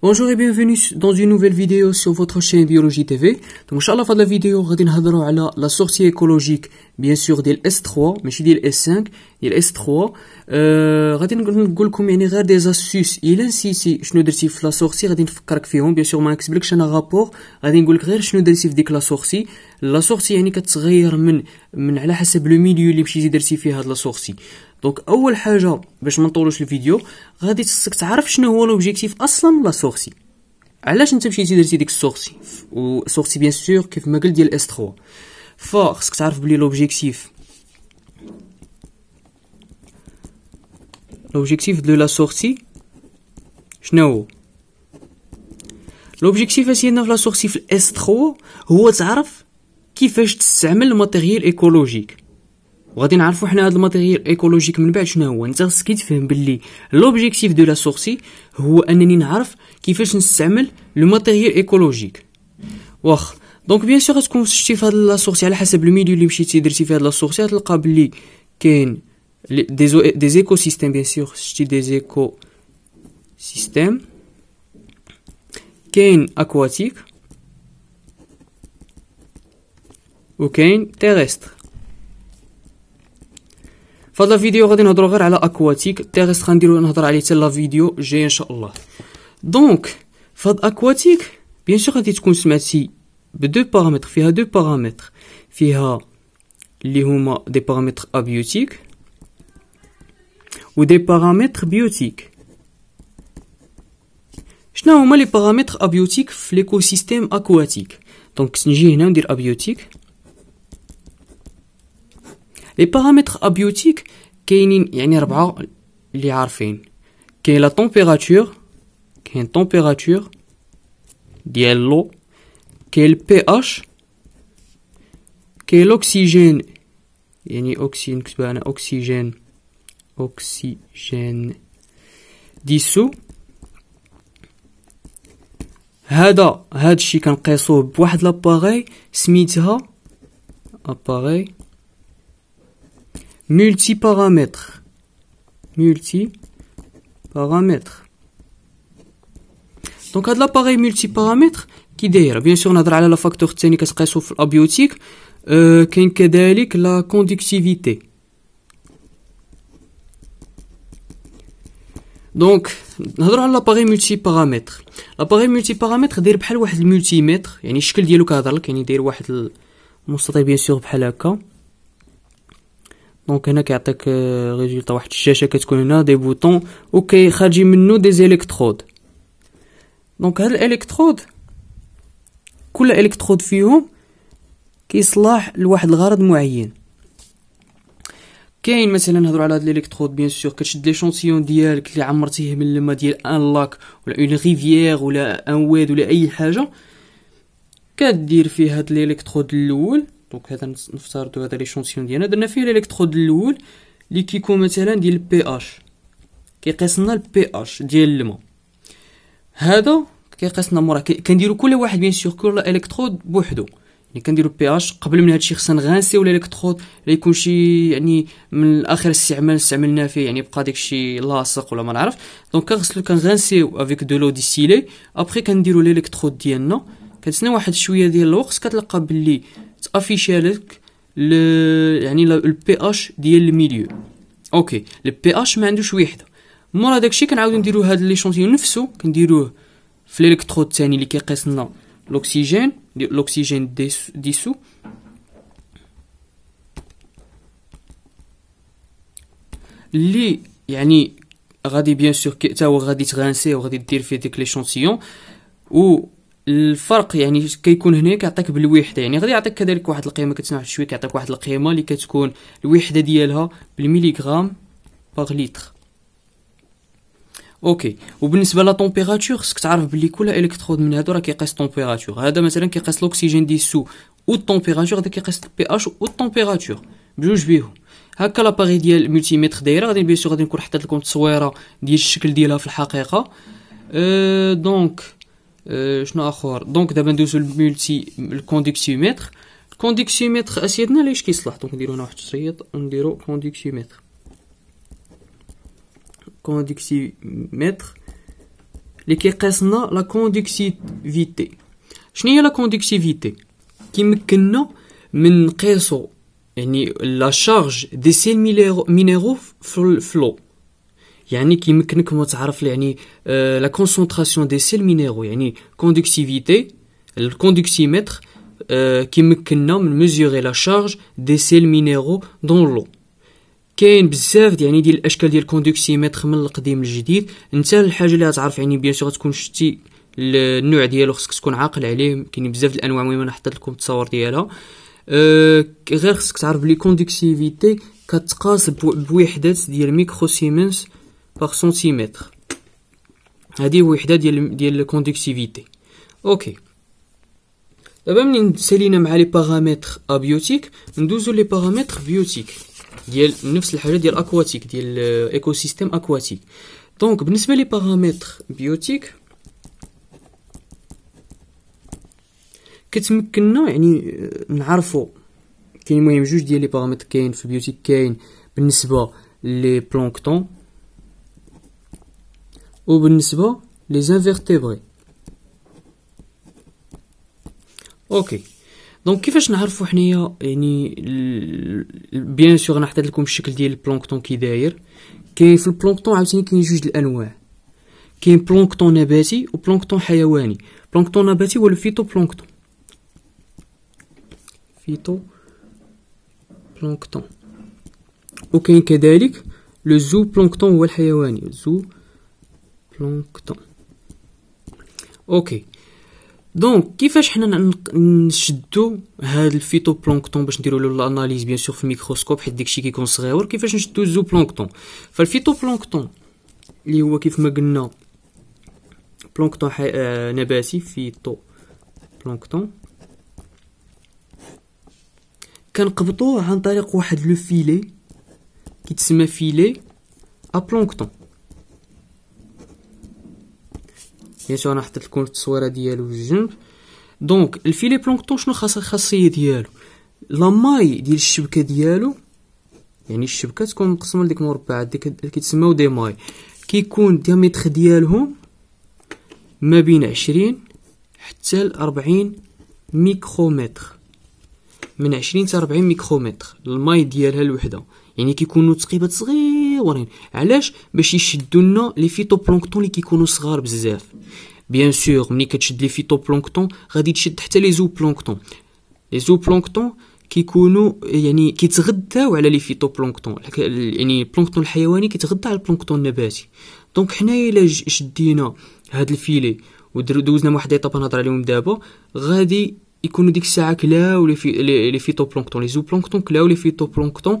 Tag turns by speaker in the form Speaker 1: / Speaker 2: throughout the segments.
Speaker 1: Bonjour et bienvenue dans une nouvelle vidéo sur votre chaîne Biologie TV. Donc, Inch'Allah, fin de la vidéo, غادي نهضروا على la sortie écologique, bien sûr, ديال S3, ماشي ديال S5, ديال S3. Euh, غادي نقول لكم يعني غير des astuces. الا si شنو درتي في la sortie, غادي نفكرك فيهم, bien sûr, ما نكتبلكش انا رابور, غادي نقول لك غير شنو درتي في ديك la sortie. La sortie يعني كتغير من من على حسب لو ميليو اللي مشيتي درتي فيه هاد la sortie. دونك اول حاجه باش ما نطولوش الفيديو غادي خصك تعرف شنو هو لوبجيكتيف اصلا لا سورسي علاش انت مشيتي درتي ديك السورسي وسورسي بيان سور كيف ما قلت ديال اس 3 فخصك تعرف بلي لوبجيكتيف لوبجيكتيف دو لا سورسي شنو هو لوبجيكتيف اسينا في لا سورسي في الاس 3 هو تعرف كيفاش تستعمل الماتيريال ايكولوجيك وغادي نعرفوا حنا هاد الماتيريال ايكولوجيك من بعد شنو هو انت خصك تفهم باللي لوبجيكتيف دو لا سورسي هو انني نعرف كيفاش نستعمل لو ماتيريال ايكولوجيك واخ دونك بيان سور تكون شتي في هاد لا سورسي على حسب الميليو اللي مشيتي درتي فهاد لا سورسي تلقى بلي كاين دي دي زيكو سيستيم بيان سور شتي دي زيكو سيستيم كاين اكواتيك وكاين تيرستر فهاد الفيديو غادي نهضروا غير على اكواتيك تيغيس غنديروا نهضر عليه حتى لا فيديو جاي ان شاء الله دونك فهاد اكواتيك بيان سور غادي تكون سمعتي بدو بارامتر فيها دو بارامتر فيها اللي هما دي بارامتر ابيوتيك ودي بارامتر بيوتيك شنو هما لي بارامتر ابيوتيك في ليكوسيستيم اكواتيك دونك نجي هنا ندير ابيوتيك Les paramètres abiotiques qui sont les paramètres qui sont la température, la température, qui l'eau, pH, qui l'oxygène, qui sont oxygène, qui sont l'oxygène, qui sont l'appareil qui sont qui sont multiparamètre. paramètres Donc, à l'appareil multiparamètre qui d'ailleurs, bien sûr, on a le facteur de la qui est euh, la conductivité. Donc, on a l'appareil L'appareil multiparamètre, paramètre l'appareil multi multimètre, multimètre, a دونك هنا كيعطيك ريزولطا واحد الشاشه كتكون هنا دي بوطون وكيخرجي خارجين منه دي زيليكترود دونك هاد الالكترود كل الكترود فيهم كيصلاح لواحد الغرض معين كاين مثلا نهضروا على هاد الالكترود بيان سور كتشد لي شونسيون ديالك اللي عمرتيه من الماء ديال ان لاك ولا اون ريفيير ولا ان واد ولا اي حاجه كدير فيه هاد الالكترود الاول دونك هذا نفترضوا هذا ليشونسيون ديالنا درنا فيه الالكترود الاول اللي كيكون مثلا ديال البي اش كيقيس لنا البي اش ديال الماء هذا كيقيس لنا موراه كنديرو كل واحد بيان سيغ كل الكترود بوحدو يعني كنديرو بي اش قبل من هادشي خصنا نغانسيو الالكترود اللي يكون شي يعني من اخر استعمال استعملناه فيه يعني بقى داكشي لاصق ولا ما نعرف دونك كنغسلو كنغانسيو افيك دو لو ديستيلي ابخي كنديرو الالكترود ديالنا كتسنى واحد شويه ديال الوقت كتلقى باللي تافيشي لك يعني البي اش ديال الميليو اوكي البي اش ما عندوش وحده مورا داكشي كنعاودو نديرو هاد ليشونتيون نفسو كنديروه في الالكترو الثاني اللي كيقيس لنا الاكسجين الاكسجين ديسو, ديسو اللي يعني غادي بيان سور حتى هو غادي تغانسي وغادي دير فيه ديك ليشونتيون و الفرق يعني كيكون هنا كيعطيك بالوحده يعني غادي يعطيك كذلك واحد القيمه كتسمع شويه كيعطيك واحد القيمه اللي كتكون الوحده ديالها بالميليغرام باغ ليتر اوكي وبالنسبه لا طومبيراتور خصك تعرف بلي كل الكترود من هادو راه كيقيس طومبيراتور هذا مثلا كيقيس الاكسجين دي سو و الطومبيراتور هذا كيقيس البي اش و الطومبيراتور بجوج بيهم هكا لاباري ديال الملتيمتر دايره غادي بيان سور غادي نكون حطيت لكم تصويره ديال الشكل ديالها في الحقيقه أه euh, دونك Euh, شنو اخر دونك دابا ندوزو للمولتي الكونديكسيومتر الكونديكسيومتر اسيدنا ليش كيصلح دونك نديرو هنا واحد الشريط ونديرو كونديكسيومتر كونديكسيومتر اللي كيقيس لنا لا كونديكسيفيتي شنو هي لا كونديكسيفيتي كيمكننا من نقيسو يعني لا شارج دي سيل مينيرو في الفلو يعني كيمكنك تعرف يعني لا كونسونطراسيون دي سيل مينيرو يعني كوندكتيفيتي الكوندكتيمتر كيمكننا من ميزوري لا شارج دي سيل مينيرو دون لو كاين بزاف يعني ديال الاشكال ديال الكوندكتيمتر من القديم للجديد انت الحاجه اللي غتعرف يعني بيان سور تكون شتي النوع ديالو خصك تكون عاقل عليه كاين بزاف د الانواع المهم انا حطيت لكم التصاور ديالها آه، غير خصك تعرف لي كوندكتيفيتي كتقاس بوحدات ديال ميكرو سيمنس par centimètre C'est-à-dire la conductivité. OK. nous les paramètres abiotiques, nous les paramètres biotiques. Nous avons les euh, aquatique. Donc, nous les paramètres biotiques. Nous avons les paramètres biotiques. Nous avons les paramètres Nous les paramètres les وبالنسبة ليزانفيرتيبري اوكي دونك كيفاش نعرفوا حنايا يعني بيان سور انا حطيت لكم الشكل ديال البلانكتون كي داير كاين في البلانكتون عاوتاني كاين جوج الانواع كاين بلانكتون نباتي وبلانكتون حيواني بلانكتون نباتي هو الفيتو بلانكتون فيتو بلانكتون وكاين كذلك لو زو بلانكتون هو الحيواني زو بلانكتون اوكي دونك كيفاش حنا نشدو هاد الفيتو بلانكتون باش نديرو له الاناليز بيان سور في الميكروسكوب حيت داكشي كيكون صغيور كيفاش نشدو زو بلانكتون فالفيتو بلانكتون اللي هو كيف ما قلنا بلانكتون حي... آه نباتي فيتو بلانكتون كنقبطوه عن طريق واحد لو فيلي كيتسمى فيلي ا بلانكتون بيان سور انا حطيت لكم التصويره ديالو في الجنب دونك الفيلي بلونكتون شنو خاص الخاصيه ديالو لا ماي ديال الشبكه ديالو يعني الشبكه تكون مقسمه لديك المربعات ديك كيتسماو دي ماي كيكون الديامتر ديالهم ما بين عشرين حتى 40 ميكرومتر من عشرين حتى 40 ميكرومتر الماي ديالها الوحده يعني كيكونوا تقيبات صغيره متطورين علاش باش يشدوا لنا لي فيتوبلانكتون اللي كيكونوا صغار بزاف بيان سور ملي كتشد لي فيتوبلانكتون غادي تشد حتى لي زوبلانكتون لي زوبلانكتون كيكونوا يعني كيتغداو على لي فيتوبلانكتون يعني البلانكتون الحيواني كيتغذى على البلانكتون النباتي دونك حنايا الا شدينا هاد الفيلي ودوزنا واحد ايطاب نهضر عليهم دابا غادي يكونوا ديك الساعه كلاو لي في لي فيتوبلانكتون لي زوبلانكتون كلاو لي فيتوبلانكتون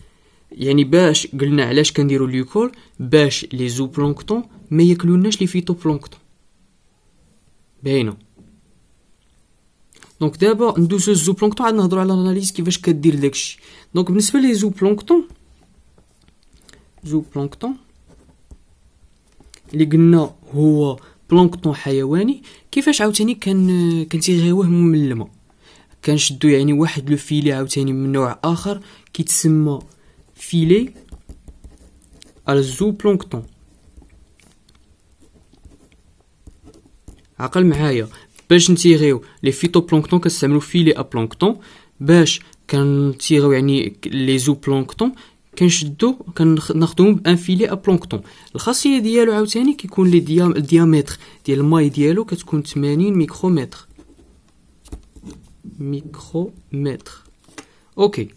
Speaker 1: يعني باش قلنا علاش كنديروا ليكول باش لي زو بلانكتون ما ياكلوناش لي فيتو بلانكتون باينه دونك دابا ندوزو زو بلانكتون عاد نهضروا على الاناليز كيفاش كدير داكشي دونك بالنسبه لي زو بلانكتون زو بلانكتون اللي قلنا هو بلانكتون حيواني كيفاش عاوتاني كان كنتيغيوه من الماء كنشدو يعني واحد لو فيلي عاوتاني من نوع اخر كيتسمى filet على الزوبلانكتون عقل معايا باش نتيغيو لي فيتوبلانكتون كنستعملو فيلي ا بلانكتون باش كنتيغيو يعني لي زو بلانكتون كنشدو كناخدوهم بان فيلي ا بلانكتون الخاصيه ديالو عاوتاني كيكون لي ديام الديامتر ديال الماي ديالو كتكون 80 ميكرومتر ميكرومتر اوكي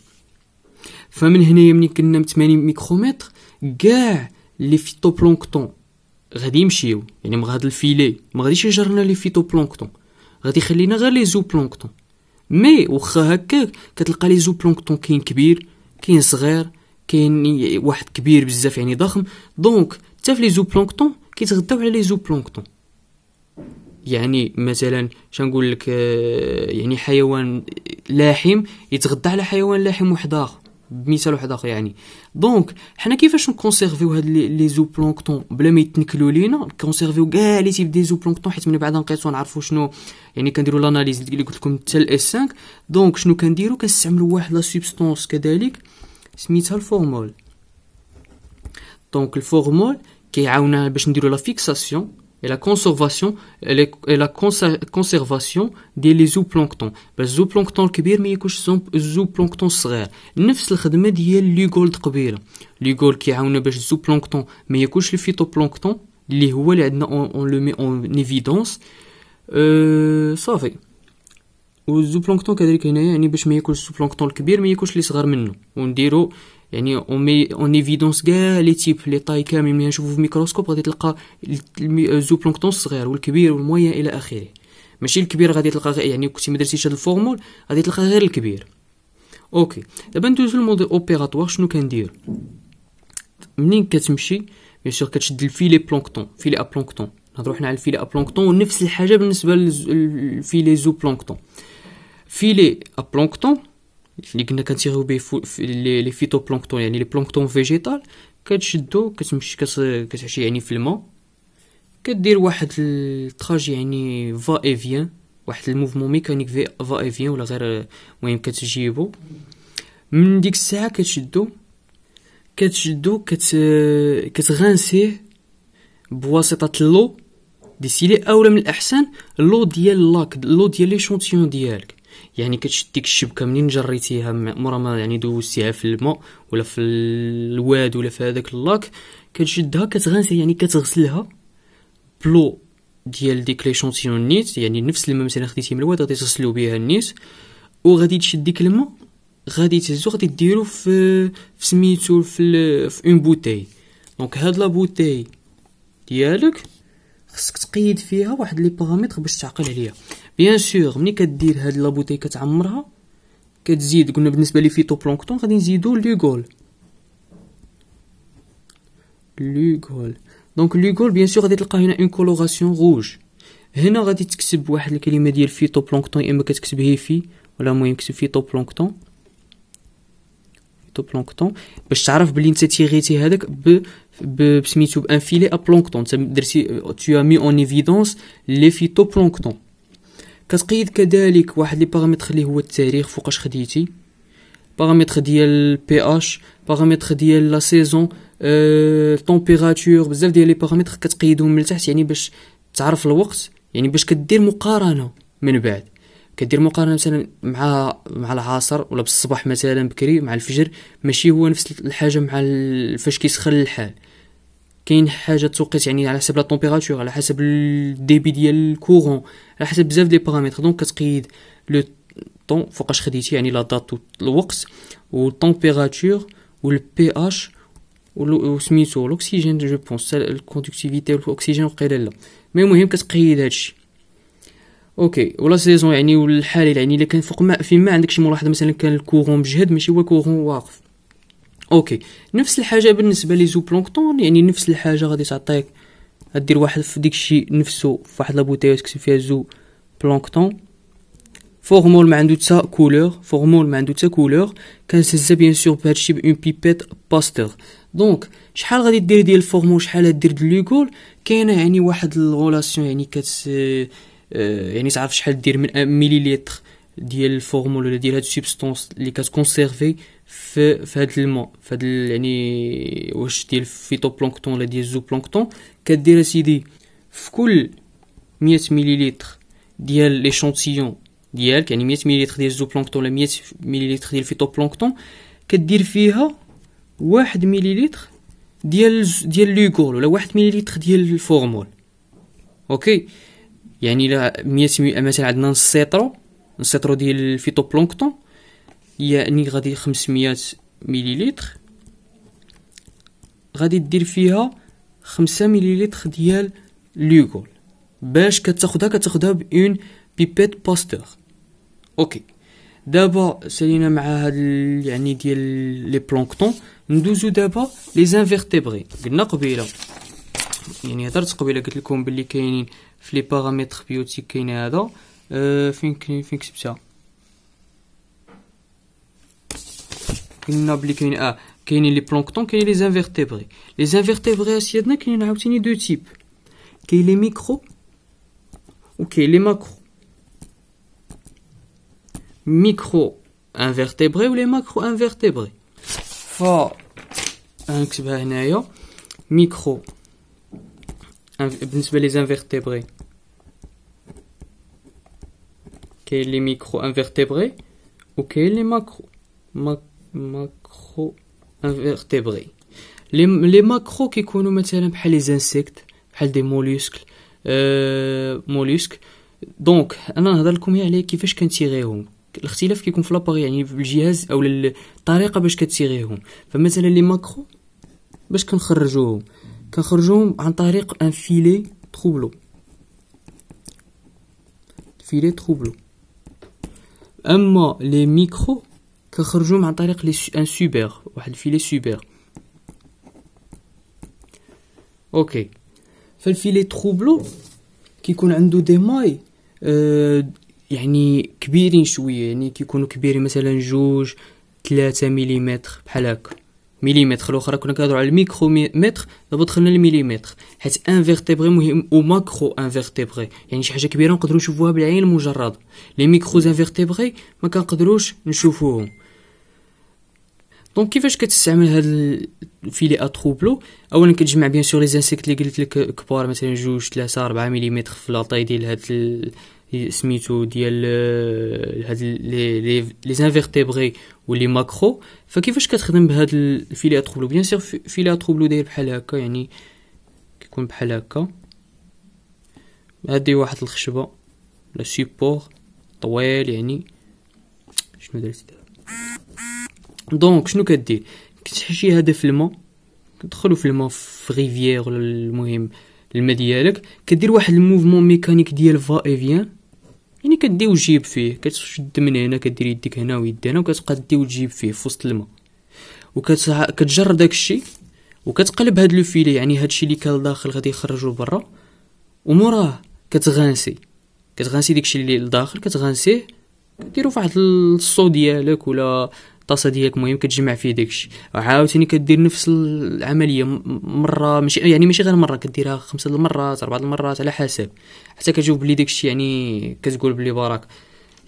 Speaker 1: فمن هنايا ملي كنا ب 80 ميكرومتر كاع لي فيتوبلانكتون غادي يمشيو يعني من هذا الفيلي ما غاديش يجرنا لي فيتوبلانكتون غادي يخلينا غير لي زوبلانكتون مي واخا هكا كتلقى لي زوبلانكتون كاين كبير كاين صغير كاين واحد كبير بزاف يعني ضخم دونك حتى في لي زوبلانكتون كيتغداو على لي زوبلانكتون يعني مثلا شنقول لك آه، يعني حيوان لاحم يتغدى على حيوان لاحم واحد اخر بمثال واحد اخر يعني دونك حنا كيفاش نكونسيرفيو هاد لي زو بلانكتون بلا ما يتنكلو لينا نكونسيرفيو كاع لي تيب دي زو بلانكتون حيت من بعد نقيتو نعرفو شنو يعني كنديرو لاناليز اللي قلت لكم حتى الاس 5 دونك شنو كنديرو كنستعملو واحد لا سوبستونس كذلك سميتها الفورمول دونك الفورمول كيعاونا باش نديرو لا فيكساسيون et la conservation et, la conservation ديال لي زوبلانكتون بس زوبلانكتون كبير ما ياكلش زوبلانكتون صغير نفس الخدمه ديال لي le قبيله لي باش ما اللي هو يعني اون اون ايفيدونس كاع لي تيب لي طاي كامل ملي نشوفو في الميكروسكوب غادي تلقى زو بلانكتون الصغير والكبير والموين الى اخره ماشي الكبير غادي تلقى غير يعني كنتي ما درتيش هاد الفورمول غادي تلقى غير الكبير اوكي دابا ندوزو للمود اوبيراتوار شنو كندير منين كتمشي بيان سور كتشد الفيلي بلانكتون فيلي ابلانكتون نهضرو حنا على الفيلي ابلانكتون ونفس الحاجه بالنسبه للفيلي زو بلانكتون فيلي ابلانكتون اللي قلنا كنتيغيو به لي فيتو بلانكتون يعني لي بلانكتون فيجيتال كتشدو كتمشي كتعشي يعني في الماء كدير واحد التراجي يعني فا اي فيان واحد الموفمون ميكانيك فا اي فيان ولا غير المهم كتجيبو من ديك الساعه كتشدو كتشدو كت كتغانسيه بواسطه اللو ديسيلي اولا من الاحسن اللو ديال لاك اللو ديال لي شونتيون ديالك يعني كتشد ديك الشبكه منين جريتيها مورا ما يعني دوزتيها في الماء ولا في الواد ولا في هذاك اللاك كتشدها كتغسل يعني كتغسلها بلو ديال ديك لي شونتيون نيت يعني نفس الماء مثلا خديتي من الواد غادي تغسلو بها النيت وغادي تشد ديك الماء غادي تهزو غادي ديرو في في سميتو في في اون بوتي دونك هاد لا بوتي ديالك خصك تقيد فيها واحد لي باغامتر باش تعقل عليها بيان سور ملي كدير هاد لابوتي كتعمرها كتزيد قلنا بالنسبه لي فيتو بلانكتون غادي نزيدو لوغول لوغول دونك لوغول بيان سور غادي تلقى هنا اون كولوراسيون روج هنا غادي تكتب واحد الكلمه ديال فيتو بلانكتون يا اما كتكتب هيفي ولا المهم كتب فيتو بلانكتون فيتو بلانكتون باش تعرف بلي انت تيغيتي هذاك ب ب بسميتو بان فيلي ا بلانكتون درتي تو مي اون ايفيدونس لي فيتو بلانكتون كتقيد كذلك واحد لي باغامتر اللي هو التاريخ فوقاش خديتي باغامتر ديال بي اش باغامتر ديال لا سيزون التمبيراتور بزاف ديال لي باغامتر كتقيدهم من تحت يعني باش تعرف الوقت يعني باش كدير مقارنه من بعد كدير مقارنه مثلا مع مع العصر ولا بالصباح مثلا بكري مع الفجر ماشي هو نفس الحاجه مع فاش كيسخن الحال كاين حاجه توقيت يعني على حسب لا طومبيراتور على حسب الديبي ديال الكورون على حسب بزاف دي بارامتر دونك كتقيد لو طون فوقاش خديتي يعني لا دات الوقت والطومبيراتور والبي اش وسميتو الاكسجين جو بونس الكوندكتيفيتي والاكسجين وقيلا لا مي المهم كتقيد هادشي اوكي ولا سيزون يعني والحالي يعني الا كان فوق ما فين ما عندك شي ملاحظه مثلا كان الكورون مجهد ماشي هو الكورون واقف اوكي نفس الحاجه بالنسبه لي زوبلانكتون يعني نفس الحاجه غادي تعطيك دير واحد في ديك الشيء نفسه في واحد لابوتيل تكتب فيها زو بلانكتون فورمول ما عنده حتى كولور فورمول ما عنده حتى كولور كنسزها بيان سور بهذا الشيء اون بيبيت باستور دونك شحال غادي دير ديال الفورمول شحال دير ديال لوغول كاينه يعني واحد الغولاسيون يعني كت يعني تعرف شحال دير من مليليتر ديال الفورمول ولا ديال هاد السبستونس اللي كتكونسيرفي في في هذا الماء في هذا يعني واش ديال بلانكتون ولا ديال بلانكتون كدير اسيدي في كل 100 مليلتر ديال ليشونتيون ديالك يعني 100 مليليتر ديال بلانكتون ولا 100 مليليتر ديال بلانكتون كدير فيها واحد مليليتر ديال ديال لوغول ولا واحد مليليتر ديال الفورمول اوكي يعني الا 100 مثلا عندنا نص سيترو نص سيترو ديال بلانكتون يعني غادي 500 مليليتر غادي دير فيها خمسة مليليتر ديال لوغول باش كتاخدها كتاخدها بأون بيبيت باستور اوكي دابا سالينا مع هاد يعني ديال لي بلانكتون ندوزو دابا لي زانفيرتيبري قلنا قبيله يعني هضرت قبيله قلت لكم باللي كاينين في لي باغامتر بيوتيك كاين هذا أه فين فين كتبتها qu'il n'a a qu'il y a les planctons qu'il y a les invertébrés les invertébrés aussi y en a obtenu deux types qu'il y a les micros ou qu'il y a les macro micro invertébrés ou les macro invertébrés micro un ben, micro les invertébrés qu'il y a les micros invertébrés ou qu'il y a les macro ماكرو تيبغي لي لي ماكرو كيكونوا مثلا بحال لي زانسيكت بحال دي موليسك موليسك دونك انا نهضر لكم على كيفاش كنتيغيهم الاختلاف كيكون في لاباري يعني في الجهاز او الطريقه باش كتيغيهم فمثلا لي ماكرو باش كنخرجوهم كنخرجوهم عن طريق ان فيلي تروبلو فيلي تروبلو اما لي ميكرو كنخرجوهم عن طريق لي ان سوبر واحد الفيلي سوبر اوكي فالفيلي تروبلو كيكون عنده دي ماي آه، يعني كبيرين شويه يعني كيكونوا كبيرين مثلا جوج ثلاثة مليمتر بحال هكا مليمتر الاخرى كنا كنهضروا على الميكرو متر دابا دخلنا للمليمتر حيت ان فيرتيبري مهم او ماكرو فيرتيبري يعني شي حاجه كبيره نقدروا نشوفوها بالعين المجرده لي ميكرو فيرتيبري ما كنقدروش نشوفوهم دونك كيفاش كتستعمل هاد الفيلي ا تروبلو اولا كتجمع بيان سور لي زانسيكت اللي قلت لك كبار مثلا جوج ثلاثة أربعة مليمتر في لاطاي ديال هاد سميتو ديال آه، هاد لي لي لي زانفيرتيبري ماكرو فكيفاش كتخدم بهاد الفيلي ا تروبلو بيان سور فيلي ا تروبلو داير بحال هكا يعني كيكون بحال هكا هادي واحد الخشبة لا سيبور طويل يعني شنو درت دابا دونك شنو كدير كتحشي هذا في الماء كتدخلو في الماء في ريفيير ولا المهم الماء ديالك كدير واحد الموفمون ميكانيك ديال فا اي فيان يعني كدي وجيب فيه كتشد من هنا كدير يديك هنا ويدي هنا وكتبقى دي وتجيب فيه في وسط الماء وكتجر داكشي وكتقلب هاد لو فيلي يعني هادشي اللي كان داخل غادي يخرجو برا وموراه كتغانسي كتغانسي داكشي اللي لداخل كتغانسيه كديرو فواحد الصو ديالك ولا الطاسه ديالك المهم كتجمع فيه داكشي عاوتاني كدير نفس العمليه مره ماشي يعني ماشي غير مره كديرها خمسه المرات اربعه المرات على حسب حتى كتشوف بلي داكشي يعني كتقول بلي براك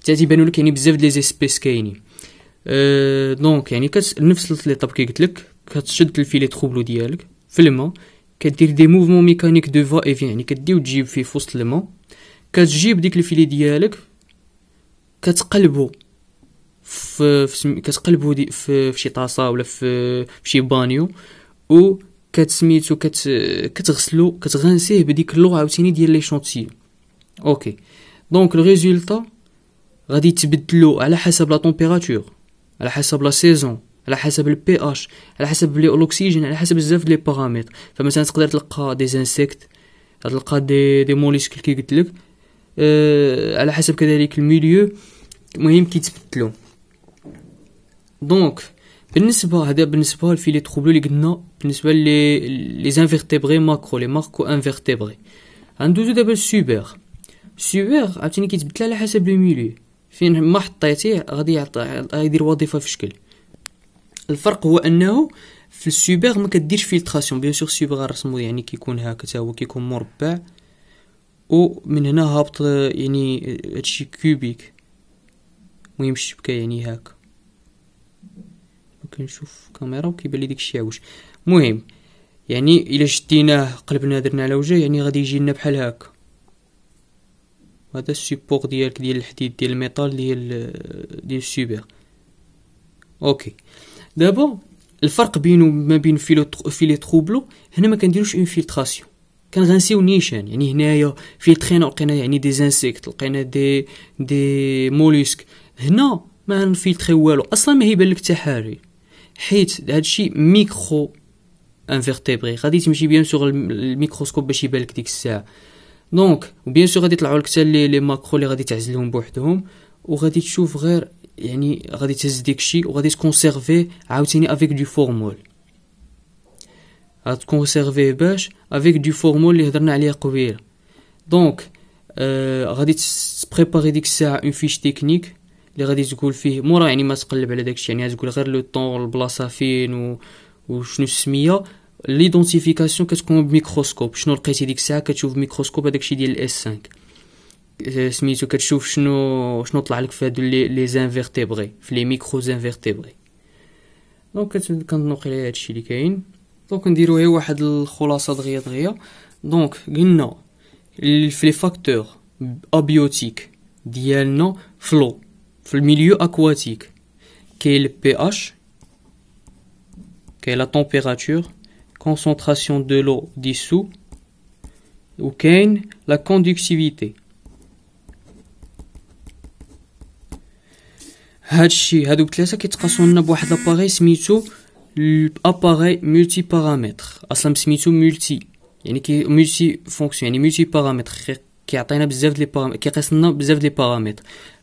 Speaker 1: حتى تيبانوا لك يعني بزاف لي زيسبيس كاينين أه دونك يعني كت نفس لي طاب كي قلت لك كتشد الفيلي تروبلو ديالك في الماء كدير دي موفمون ميكانيك دو فوا اي يعني كدي وتجيب فيه في وسط الماء كتجيب ديك الفيلي ديالك كتقلبو في, في كتقلبو في, في شي طاسه ولا في, في شي بانيو و كتسميتو كت كتغسلو كتغنسيه بديك اللغه عاوتاني ديال لي شونتيي اوكي دونك الريزولتا غادي تبدلو على حسب لا طومبيراتور على حسب لا سيزون على حسب البي اش على حسب لي الاكسجين على حسب بزاف لي بارامتر فمثلا تقدر تلقى دي زانسيكت تلقى دي دي موليسكل كي قلت لك أه على حسب كذلك الميليو المهم كيتبدلو دونك بالنسبه هذا بالنسبه لفي لي تروبلو اللي قلنا بالنسبه لي لي زانفيرتيبري ماكرو لي ماركو انفيرتيبري غندوزو دابا السوبر سوبر عاوتاني كيتبدل على حسب لو ميليو فين ما حطيتيه غادي يعطي يدير وظيفه في شكل الفرق هو انه في السوبر ما كديرش فيلتراسيون بيان سور سوبر غنرسمو يعني كيكون هكا تا هو كيكون مربع ومن هنا هابط يعني هادشي كوبيك المهم الشبكه يعني هكا كنشوف الكاميرا وكيبان لي داكشي عوج المهم يعني الا شديناه قلبنا درنا على وجهه يعني غادي يجي لنا بحال هكا هذا السيبور ديالك ديال الحديد ديال الميتال ديال ديال السوبر اوكي دابا الفرق بينه ما بين فيلو فيلي تروبلو هنا ما كنديروش اون فيلتراسيون كان غنسيو نيشان يعني هنايا فيلترينا لقينا يعني دي زانسيكت لقينا دي دي موليسك هنا ما نفيلتري والو اصلا ما هيبان لك حتى حاجه حيت هادشي ميكرو انفيرتيبري غادي تمشي بيان سور الميكروسكوب باش يبان لك ديك الساعه دونك وبيان سور غادي يطلعوا لك حتى لي ماكرو اللي غادي تعزلهم بوحدهم وغادي تشوف غير يعني غادي تهز الشيء وغادي تكونسيرفي عاوتاني افيك دو فورمول غتكونسيرفيه باش افيك دو فورمول اللي هضرنا عليه قبيله دونك آه غادي تبريباري ديك الساعه اون فيش تكنيك اللي غادي تقول فيه مورا يعني ما تقلب على داكشي يعني تقول غير لو طون والبلاصه فين و... وشنو السميه ليدونتيفيكاسيون كتكون بميكروسكوب شنو لقيتي ديك الساعه كتشوف بميكروسكوب هذاك الشيء ديال الاس آه، 5 سميتو كتشوف شنو شنو طلع لك في هادو لي لي زانفيرتيبغي في لي ميكرو زانفيرتيبغي دونك كنوقي على هادشي اللي كاين دونك نديرو غير واحد الخلاصه دغيا دغيا دونك قلنا في لي فاكتور ابيوتيك ديالنا فلو le milieu aquatique, quel le pH, quelle la température, concentration de l'eau dissous, ou quelle la conductivité. هاد الشيء هادوك ثلاثه multi لنا بواحد multi سميتو الاباري ملتي اصلا سميتو ملتي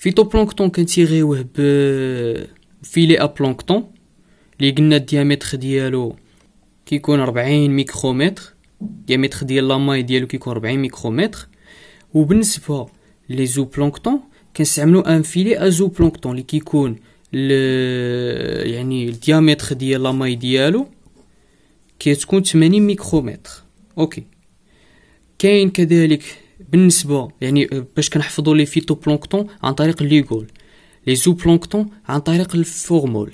Speaker 1: فيتوبلانكتون كنتيغيوه فيلي ابلانكتون لي قلنا الديامتر ديالو كيكون 40 ميكرومتر الديامتر ديال لاماي ديالو كيكون 40 ميكرومتر وبالنسبه لي زو بلانكتون كنستعملو ان فيلي ازو بلانكتون لي كيكون يعني الديامتر ديال لاماي ديالو كتكون 80 ميكرومتر اوكي كاين كذلك بالنسبه يعني آه، باش كنحفظوا لي فيتوبلانكتون عن طريق ليغول لي زوبلانكتون عن طريق الفورمول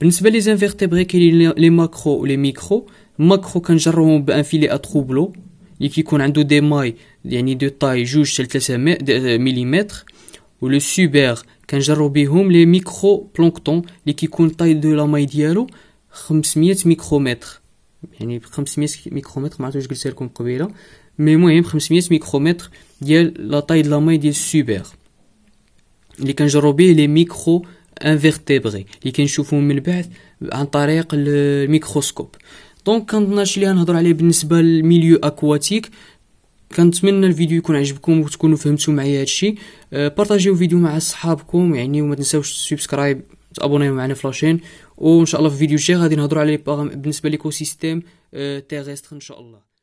Speaker 1: بالنسبه لي زانفيرتيبري كاين لي ماكرو و لي ميكرو ماكرو كنجرهم بان فيلي اتروبلو اللي كيكون عنده دي ماي يعني دو طاي جوج حتى 3 مليمتر آه، لو سوبر كنجرو بهم لي ميكرو بلانكتون اللي كيكون طاي دو لا ماي ديالو 500 ميكرومتر يعني ب 500 ميكرومتر ما عرفتش قلتها لكم قبيله مي المهم 500 ميكرومتر ديال لا طاي دو لا ديال السوبر اللي كنجرو بيه لي ميكرو انفيرتيبري اللي كنشوفوهم من بعد عن طريق الميكروسكوب دونك كنظن هادشي اللي غنهضر عليه بالنسبه للميليو اكواتيك كنتمنى الفيديو يكون عجبكم وتكونوا فهمتوا معايا هادشي أه بارطاجيو الفيديو مع صحابكم يعني وما تنساوش سبسكرايب تابوني معنا في لاشين وان شاء الله في فيديو الجاي غادي نهضروا على بالنسبه ليكوسيستيم أه تيغستر ان شاء الله